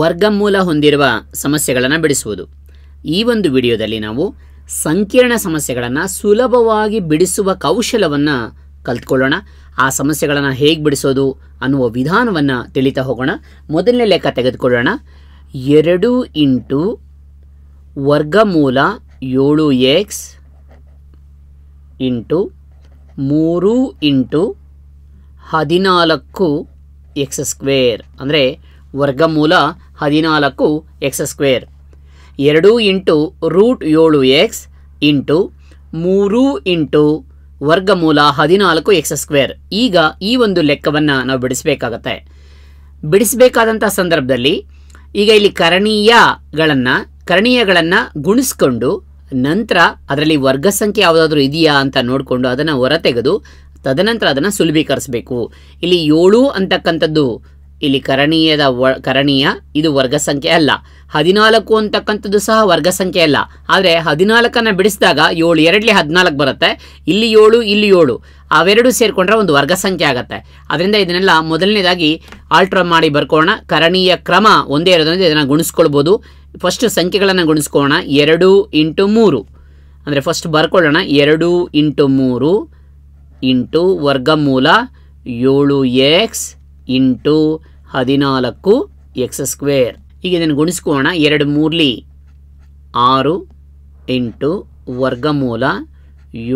ವರ್ಗಮೂಲ ಹೊಂದಿರುವ ಸಮಸ್ಯೆಗಳನ್ನು ಬಿಡಿಸುವುದು ಈ ಒಂದು ವಿಡಿಯೋದಲ್ಲಿ ನಾವು ಸಂಕೀರ್ಣ ಸಮಸ್ಯೆಗಳನ್ನು ಸುಲಭವಾಗಿ ಬಿಡಿಸುವ ಕೌಶಲವನ್ನು ಕಲ್ತ್ಕೊಳ್ಳೋಣ ಆ ಸಮಸ್ಯೆಗಳನ್ನು ಹೇಗೆ ಬಿಡಿಸೋದು ಅನ್ನುವ ವಿಧಾನವನ್ನು ತಿಳಿತಾ ಹೋಗೋಣ ಮೊದಲನೇ ಲೆಕ್ಕ ತೆಗೆದುಕೊಳ್ಳೋಣ ಎರಡು ಇಂಟು ವರ್ಗಮೂಲ ಏಳು ಎಕ್ಸ್ ಇಂಟು ಮೂರು ಇಂಟು ಹದಿನಾಲ್ಕು ಎಕ್ಸ್ ಸ್ಕ್ವೇರ್ ಅಂದರೆ ವರ್ಗಮೂಲ ಹದಿನಾಲ್ಕು ಎಕ್ಸ್ ಸ್ಕ್ವೇರ್ ಎರಡು ಇಂಟು ರೂಟ್ ಏಳು ಎಕ್ಸ್ ಇಂಟು ಮೂರು ಇಂಟು ವರ್ಗಮೂಲ ಹದಿನಾಲ್ಕು ಎಕ್ಸ್ ಸ್ಕ್ವೇರ್ ಈಗ ಈ ಒಂದು ಲೆಕ್ಕವನ್ನು ನಾವು ಬಿಡಿಸಬೇಕಾಗತ್ತೆ ಬಿಡಿಸಬೇಕಾದಂಥ ಸಂದರ್ಭದಲ್ಲಿ ಈಗ ಇಲ್ಲಿ ಕರಣೀಯಗಳನ್ನು ಕರಣೀಯಗಳನ್ನು ಗುಣಿಸ್ಕೊಂಡು ನಂತರ ಅದರಲ್ಲಿ ವರ್ಗ ಸಂಖ್ಯೆ ಯಾವುದಾದ್ರೂ ಇದೆಯಾ ಅಂತ ನೋಡಿಕೊಂಡು ಅದನ್ನು ಹೊರತೆಗೆದು ತದನಂತರ ಅದನ್ನು ಸುಲಭೀಕರಿಸಬೇಕು ಇಲ್ಲಿ ಏಳು ಅಂತಕ್ಕಂಥದ್ದು ಇಲ್ಲಿ ಕರಣೀಯದ ವ ಕರಣೀಯ ಇದು ವರ್ಗ ಸಂಖ್ಯೆ ಅಲ್ಲ ಹದಿನಾಲ್ಕು ಅಂತಕ್ಕಂಥದ್ದು ಸಹ ವರ್ಗ ಸಂಖ್ಯೆ ಅಲ್ಲ ಆದರೆ ಹದಿನಾಲ್ಕನ್ನು ಬಿಡಿಸಿದಾಗ ಏಳು ಎರಡಲಿ ಹದಿನಾಲ್ಕು ಬರುತ್ತೆ ಇಲ್ಲಿ ಏಳು ಇಲ್ಲಿ ಏಳು ಅವೆರಡು ಸೇರಿಕೊಂಡ್ರೆ ಒಂದು ವರ್ಗ ಸಂಖ್ಯೆ ಆಗುತ್ತೆ ಅದರಿಂದ ಇದನ್ನೆಲ್ಲ ಮೊದಲನೇದಾಗಿ ಆಲ್ಟ್ರಾ ಮಾಡಿ ಬರ್ಕೋಣ ಕರಣೀಯ ಕ್ರಮ ಒಂದೇ ಇರೋದ್ರಿಂದ ಇದನ್ನು ಗುಣಿಸ್ಕೊಳ್ಬೋದು ಫಸ್ಟ್ ಸಂಖ್ಯೆಗಳನ್ನು ಗುಣಿಸ್ಕೋಣ ಎರಡು ಇಂಟು ಮೂರು ಅಂದರೆ ಫಸ್ಟ್ ಬರ್ಕೊಳ್ಳೋಣ ಎರಡು ಇಂಟು ಮೂರು ಇಂಟು ವರ್ಗಮೂಲ ಏಳು ಎಕ್ಸ್ ಇಂಟು ಹದಿನಾಲ್ಕು ಎಕ್ಸ್ ಸ್ಕ್ವೇರ್ ಈಗ ಇದನ್ನು ಗುಣಿಸ್ಕೋಣ ಎರಡು ಮೂರ್ಲಿ ಆರು ಇಂಟು ವರ್ಗಮೂಲ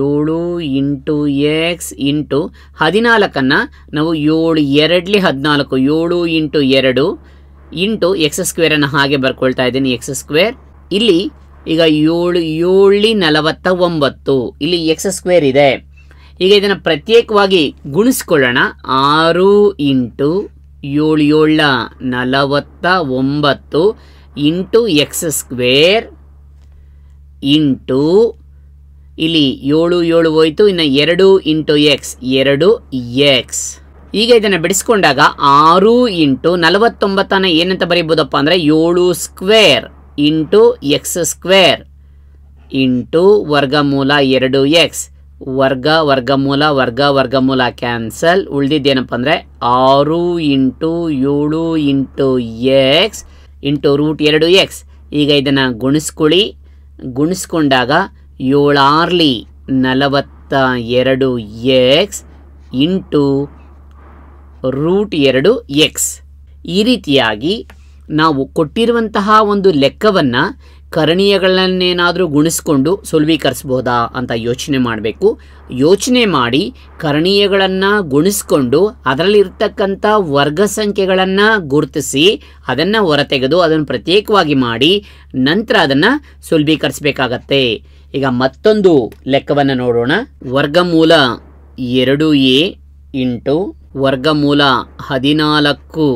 ಏಳು ಇಂಟು ಎಕ್ಸ್ ಇಂಟು ಹದಿನಾಲ್ಕನ್ನು ನಾವು ಏಳು ಎರಡ್ಲಿ ಹದಿನಾಲ್ಕು ಏಳು ಇಂಟು ಎರಡು ಇಂಟು ಎಕ್ಸ್ ಸ್ಕ್ವೇರನ್ನು ಹಾಗೆ ಬರ್ಕೊಳ್ತಾ ಇದ್ದೀನಿ ಎಕ್ಸ್ ಸ್ಕ್ವೇರ್ ಇಲ್ಲಿ ಈಗ ಏಳು ಏಳು ನಲವತ್ತ ಒಂಬತ್ತು ಇಲ್ಲಿ ಎಕ್ಸ್ ಸ್ಕ್ವೇರ್ ಇದೆ ಈಗ ಇದನ್ನು ಪ್ರತ್ಯೇಕವಾಗಿ ಗುಣಿಸ್ಕೊಳ್ಳೋಣ ಆರು ಇಂಟು ಏಳು ಏಳ ನಲವತ್ತ ಒಂಬತ್ತು ಇಂಟು ಎಕ್ಸ್ ಸ್ಕ್ವೇರ್ ಇಂಟು ಇಲ್ಲಿ ಏಳು ಏಳು ಹೋಯ್ತು ಇನ್ನು ಎರಡು ಇಂಟು ಎಕ್ಸ್ ಎರಡು ಎಕ್ಸ್ ಈಗ ಇದನ್ನು ಬಿಡಿಸ್ಕೊಂಡಾಗ ಆರು ಇಂಟು ನಲವತ್ತೊಂಬತ್ತನ್ನು ಏನಂತ ಬರೀಬೋದಪ್ಪ ಅಂದರೆ ಏಳು square into x square into ವರ್ಗಮೂಲ ಎರಡು ಎಕ್ಸ್ ವರ್ಗ ವರ್ಗಮೂಲ ವರ್ಗ ವರ್ಗಮೂಲ ಕ್ಯಾನ್ಸಲ್ ಉಳ್ದಿದ್ದೇನಪ್ಪ ಅಂದರೆ ಆರು ಇಂಟು ಏಳು ಇಂಟು ಎಕ್ಸ್ ಇಂಟು ರೂಟ್ ಎರಡು ಎಕ್ಸ್ ಈಗ ಇದನ್ನು ಗುಣಿಸ್ಕೊಳ್ಳಿ ಗುಣಿಸ್ಕೊಂಡಾಗ ಏಳಾರ್ಲಿ ನಲವತ್ತ ಎರಡು ಎಕ್ಸ್ ಇಂಟು ರೂಟ್ ಎರಡು ಎಕ್ಸ್ ಈ ರೀತಿಯಾಗಿ ನಾವು ಕೊಟ್ಟಿರುವಂತಹ ಒಂದು ಲೆಕ್ಕವನ್ನು ಕರಣೀಯಗಳನ್ನೇನಾದರೂ ಗುಣಿಸ್ಕೊಂಡು ಸುಲಭೀಕರಿಸ್ಬೋದಾ ಅಂತ ಯೋಚನೆ ಮಾಡಬೇಕು ಯೋಚನೆ ಮಾಡಿ ಕರಣೀಯಗಳನ್ನು ಗುಣಿಸ್ಕೊಂಡು ಅದರಲ್ಲಿರ್ತಕ್ಕಂಥ ವರ್ಗ ಸಂಖ್ಯೆಗಳನ್ನು ಗುರುತಿಸಿ ಅದನ್ನು ಹೊರತೆಗೆದು ಅದನ್ನು ಪ್ರತ್ಯೇಕವಾಗಿ ಮಾಡಿ ನಂತರ ಅದನ್ನು ಸುಲಭೀಕರಿಸಬೇಕಾಗತ್ತೆ ಈಗ ಮತ್ತೊಂದು ಲೆಕ್ಕವನ್ನು ನೋಡೋಣ ವರ್ಗಮೂಲ ಎರಡು ಎ ಇಂಟು ವರ್ಗಮೂಲ ಹದಿನಾಲ್ಕು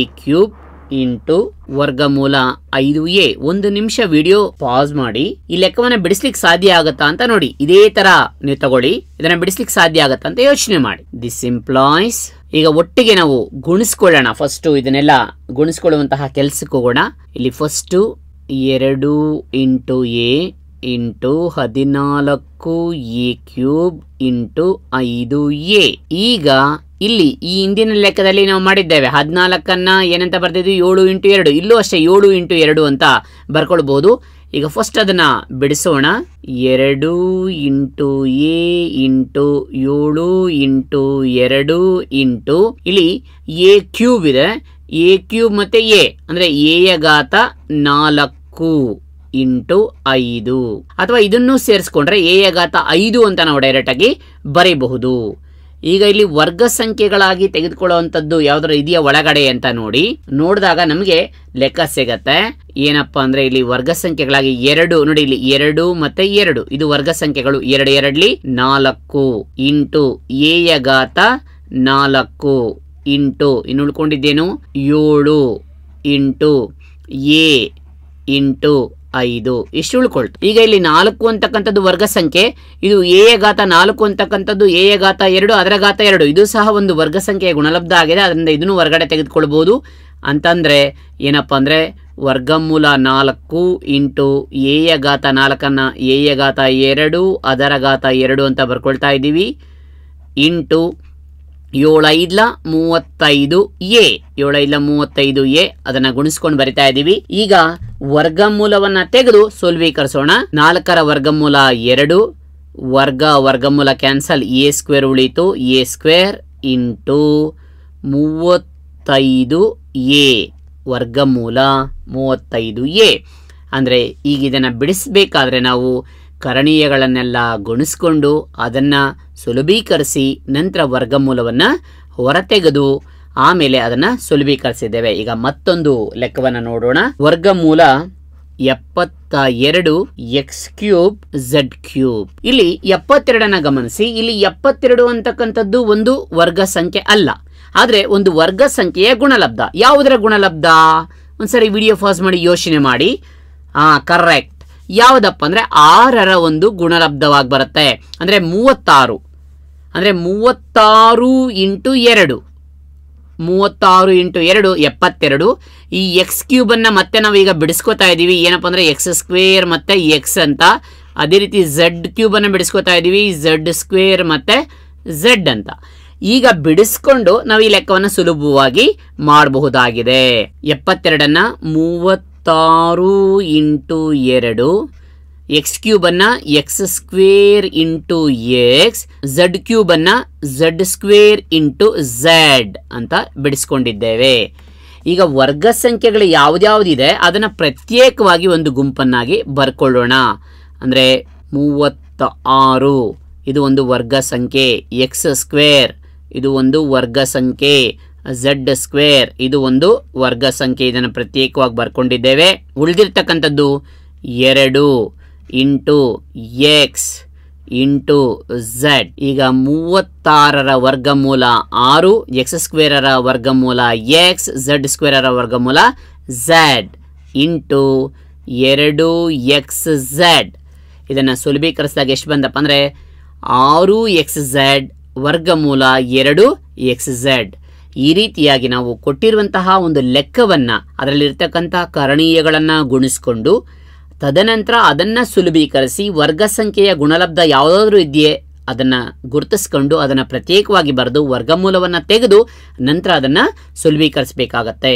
ಎ ಕ್ಯೂಬ್ ಇಂಟು ವರ್ಗಮೂಲ ಐದು ಎ ಒಂದು ನಿಮಿಷ ವಿಡಿಯೋ ಪಾಸ್ ಮಾಡಿ ಈ ಲೆಕ್ಕವನ್ನ ಬಿಡಿಸ್ಲಿಕ್ಕೆ ಸಾಧ್ಯ ಆಗತ್ತಾ ಅಂತ ನೋಡಿ ಇದೇ ತರ ನೀವು ತಗೊಳ್ಳಿ ಇದನ್ನ ಬಿಡಿಸ್ಲಿಕ್ಕೆ ಸಾಧ್ಯ ಆಗತ್ತಾ ಅಂತ ಯೋಚನೆ ಮಾಡಿ ದಿಸ್ ಇಂಪ್ಲಾಯ್ಸ್ ಈಗ ಒಟ್ಟಿಗೆ ನಾವು ಗುಣಿಸ್ಕೊಳ್ಳೋಣ ಫಸ್ಟ್ ಇದನ್ನೆಲ್ಲ ಗುಣಿಸ್ಕೊಳ್ಳುವಂತಹ ಕೆಲ್ಸಕ್ಕೆ ಹೋಗೋಣ ಇಲ್ಲಿ ಫಸ್ಟ್ ಎರಡು ಇಂಟು ಎ ಇಂಟು ಹದಿನಾಲ್ಕು ಎ ಕ್ಯೂಬ್ ಇಂಟು ಐದು ಎ ಈಗ ಇಲ್ಲಿ ಈ ಹಿಂದಿನ ಲೆಕ್ಕದಲ್ಲಿ ನಾವು ಮಾಡಿದ್ದೇವೆ ಹದಿನಾಲ್ಕನ್ನ ಏನಂತ ಬರ್ತಿದ್ವಿ ಏಳು ಇಂಟು ಎರಡು ಇಲ್ಲೂ ಅಷ್ಟೇ ಏಳು ಇಂಟು ಎರಡು ಅಂತ ಬರ್ಕೊಳ್ಬೋದು ಈಗ ಫಸ್ಟ್ ಅದನ್ನು ಬಿಡಿಸೋಣ ಎರಡು ಇಂಟು ಎ ಇಂಟು ಏಳು ಇಂಟು ಎರಡು ಇಂಟು ಇಲ್ಲಿ ಎ ಕ್ಯೂಬ್ ಇದೆ ಎ ಕ್ಯೂಬ್ ಮತ್ತು ಎ ಅಂದರೆ ಎಯ ಘಾತ ನಾಲ್ಕು ಇಂಟು ಐದು ಅಥವಾ ಇದನ್ನು ಸೇರಿಸ್ಕೊಂಡ್ರೆ ಎಯ ಘಾತ ಐದು ಅಂತ ನಾವು ಡೈರೆಕ್ಟಾಗಿ ಬರೀಬಹುದು ಈಗ ಇಲ್ಲಿ ವರ್ಗ ಸಂಖ್ಯೆಗಳಾಗಿ ತೆಗೆದುಕೊಳ್ಳುವಂಥದ್ದು ಯಾವ್ದಾರ ಇದೆಯಾ ಒಳಗಡೆ ಅಂತ ನೋಡಿ ನೋಡಿದಾಗ ನಮಗೆ ಲೆಕ್ಕ ಸಿಗತ್ತೆ ಏನಪ್ಪಾ ಅಂದ್ರೆ ಇಲ್ಲಿ ವರ್ಗ ಸಂಖ್ಯೆಗಳಾಗಿ ಎರಡು ನೋಡಿ ಇಲ್ಲಿ ಎರಡು ಮತ್ತೆ ಎರಡು ಇದು ವರ್ಗ ಸಂಖ್ಯೆಗಳು ಎರಡು ಎರಡ್ಲಿ ನಾಲ್ಕು ಇಂಟು ಎಯ ಘಾತ ನಾಲ್ಕು ಇಂಟು ಇನ್ನು ಉಳ್ಕೊಂಡಿದ್ದೇನು ಏಳು ಇಂಟು ಎ ಇಂಟು ಐದು ಇಷ್ಟು ಉಳ್ಕೊಳ್ತು ಈಗ ಇಲ್ಲಿ ನಾಲ್ಕು ಅಂತಕ್ಕಂಥದ್ದು ವರ್ಗ ಸಂಖ್ಯೆ ಇದು ಎ ಘಾತ ನಾಲ್ಕು ಅಂತಕ್ಕಂಥದ್ದು ಎ ಘಾತ ಎರಡು ಅದರ ಘಾತ ಎರಡು ಇದು ಸಹ ಒಂದು ವರ್ಗ ಸಂಖ್ಯೆಯ ಗುಣಲಬ್ಧ ಆಗಿದೆ ಅದರಿಂದ ಇದನ್ನು ಹೊರಗಡೆ ತೆಗೆದುಕೊಳ್ಬೋದು ಅಂತಂದರೆ ಏನಪ್ಪ ಅಂದರೆ ವರ್ಗಮೂಲ ನಾಲ್ಕು ಇಂಟು ಎಯ ಘಾತ ನಾಲ್ಕನ್ನು ಎಯ ಘಾತ ಎರಡು ಅದರ ಘಾತ ಎರಡು ಅಂತ ಬರ್ಕೊಳ್ತಾ ಇದ್ದೀವಿ ಇಂಟು ಏಳೈದ್ಲ ಮೂವತ್ತೈದು ಎ ಏಳೈದ್ಲ ಮೂವತ್ತೈದು ಎ ಅದನ್ನ ಗುಣಿಸ್ಕೊಂಡು ಬರಿತಾ ಇದೀವಿ ಈಗ ವರ್ಗಮೂಲವನ್ನ ತೆಗೆದು ಸೋಲ್ವೀಕರಿಸೋಣ ನಾಲ್ಕರ ವರ್ಗಮೂಲ ಎರಡು ವರ್ಗ ವರ್ಗಮೂಲ ಕ್ಯಾನ್ಸಲ್ ಎ ಸ್ಕ್ವೇರ್ ಉಳಿತು ಎ ಸ್ಕ್ವೇರ್ ಇಂಟು ಮೂವತ್ತೈದು ಎ ವರ್ಗಮೂಲ ಮೂವತ್ತೈದು ಎ ಅಂದರೆ ಈಗ ಇದನ್ನ ಬಿಡಿಸಬೇಕಾದ್ರೆ ನಾವು ಕರಣೀಯಗಳನ್ನೆಲ್ಲ ಗುಣಿಸ್ಕೊಂಡು ಅದನ್ನು ಸುಲಭೀಕರಿಸಿ ನಂತರ ವರ್ಗಮೂಲವನ್ನು ಹೊರತೆಗೆದು ಆಮೇಲೆ ಅದನ್ನು ಸುಲಭೀಕರಿಸಿದ್ದೇವೆ ಈಗ ಮತ್ತೊಂದು ಲೆಕ್ಕವನ್ನು ನೋಡೋಣ ವರ್ಗಮೂಲ ಎಪ್ಪತ್ತ ಎರಡು ಎಕ್ಸ್ ಕ್ಯೂಬ್ ಝಡ್ ಕ್ಯೂಬ್ ಇಲ್ಲಿ ಎಪ್ಪತ್ತೆರಡನ್ನ ಗಮನಿಸಿ ಇಲ್ಲಿ ಎಪ್ಪತ್ತೆರಡು ಅಂತಕ್ಕಂಥದ್ದು ಒಂದು ವರ್ಗ ಸಂಖ್ಯೆ ಅಲ್ಲ ಆದರೆ ಒಂದು ವರ್ಗ ಸಂಖ್ಯೆಯ ಗುಣಲಬ್ಧ ಯಾವುದರ ಗುಣಲಬ್ಧ ಒಂದ್ಸರಿ ವಿಡಿಯೋ ಫಾಸ್ ಮಾಡಿ ಯೋಚನೆ ಮಾಡಿ ಆ ಕರೆಕ್ಟ್ ಯಾವುದಪ್ಪ ಅಂದರೆ ಆರರ ಒಂದು ಗುಣಲಬ್ಧವಾಗಿ ಬರುತ್ತೆ ಅಂದರೆ ಮೂವತ್ತಾರು ಅಂದರೆ ಮೂವತ್ತಾರು ಇಂಟು ಎರಡು ಮೂವತ್ತಾರು ಇಂಟು ಎರಡು ಎಪ್ಪತ್ತೆರಡು ಈ ಎಕ್ಸ್ ಕ್ಯೂಬನ್ನು ಮತ್ತೆ ನಾವು ಈಗ ಬಿಡಿಸ್ಕೋತಾ ಇದ್ದೀವಿ ಏನಪ್ಪ ಅಂದರೆ ಎಕ್ಸ್ ಸ್ಕ್ವೇರ್ ಮತ್ತು ಎಕ್ಸ್ ಅಂತ ಅದೇ ರೀತಿ ಝಡ್ ಕ್ಯೂಬನ್ನು ಬಿಡಿಸ್ಕೋತಾ ಇದ್ದೀವಿ ಝಡ್ ಸ್ಕ್ವೇರ್ ಮತ್ತು ಝಡ್ ಅಂತ ಈಗ ಬಿಡಿಸ್ಕೊಂಡು ನಾವು ಈ ಲೆಕ್ಕವನ್ನು ಸುಲಭವಾಗಿ ಮಾಡಬಹುದಾಗಿದೆ ಎಪ್ಪತ್ತೆರಡನ್ನು ಮೂವತ್ತಾರು ಇಂಟು ಎರಡು ಎಕ್ಸ್ ಕ್ಯೂಬ್ ಅನ್ನ x square into x z cube ಅನ್ನ ಝಡ್ ಸ್ಕ್ವೇರ್ ಇಂಟು ಝಡ್ ಅಂತ ಬಿಡಿಸ್ಕೊಂಡಿದ್ದೇವೆ ಈಗ ವರ್ಗ ಸಂಖ್ಯೆಗಳು ಯಾವ್ದಾವ್ದಿದೆ ಅದನ್ನ ಪ್ರತ್ಯೇಕವಾಗಿ ಒಂದು ಗುಂಪನ್ನಾಗಿ ಬರ್ಕೊಳ್ಳೋಣ ಅಂದ್ರೆ ಮೂವತ್ತ ಆರು ಇದು ಒಂದು ವರ್ಗ ಸಂಖ್ಯೆ ಎಕ್ಸ್ ಸ್ಕ್ವೇರ್ ಇದು ಒಂದು ವರ್ಗ ಸಂಖ್ಯೆ ಝಡ್ ಸ್ಕ್ವೇರ್ ಇದು ಒಂದು ವರ್ಗ ಸಂಖ್ಯೆ ಇದನ್ನು ಪ್ರತ್ಯೇಕವಾಗಿ ಬರ್ಕೊಂಡಿದ್ದೇವೆ ಉಳಿದಿರ್ತಕ್ಕಂಥದ್ದು ಎರಡು ಇಂಟು ಎಕ್ಸ್ ಇಂಟು ಝಡ್ ಈಗ ಮೂವತ್ತಾರರ ವರ್ಗಮೂಲ ಆರು ಎಕ್ಸ್ ಸ್ಕ್ವೇರರ ವರ್ಗಮೂಲ ಎಕ್ಸ್ ಝಡ್ ಸ್ಕ್ವೇರರ ವರ್ಗಮೂಲ ಝ್ಯಾಡ್ ಇಂಟು ಎರಡು ಎಕ್ಸ್ ಝಡ್ ಇದನ್ನು ಸುಲಭೀಕರಿಸಿದಾಗ ಎಷ್ಟು ಬಂದಪ್ಪ ಅಂದರೆ ಆರು ಎಕ್ಸ್ ವರ್ಗ ವರ್ಗಮೂಲ ಎರಡು ಎಕ್ಸ್ ಝಡ್ ಈ ರೀತಿಯಾಗಿ ನಾವು ಕೊಟ್ಟಿರುವಂತಹ ಒಂದು ಲೆಕ್ಕವನ್ನು ಅದರಲ್ಲಿರ್ತಕ್ಕಂತಹ ಕರಣೀಯಗಳನ್ನು ಗುಣಿಸಿಕೊಂಡು ತದನಂತರ ಅದನ್ನು ಸುಲಭೀಕರಿಸಿ ವರ್ಗ ಸಂಖ್ಯೆಯ ಗುಣಲಬ್ಧ ಯಾವುದಾದ್ರೂ ಇದೆಯೇ ಅದನ್ನು ಗುರುತಿಸ್ಕೊಂಡು ಅದನ್ನು ಪ್ರತ್ಯೇಕವಾಗಿ ಬರೆದು ವರ್ಗಮೂಲವನ್ನು ತೆಗೆದು ನಂತರ ಅದನ್ನು ಸುಲಭೀಕರಿಸಬೇಕಾಗತ್ತೆ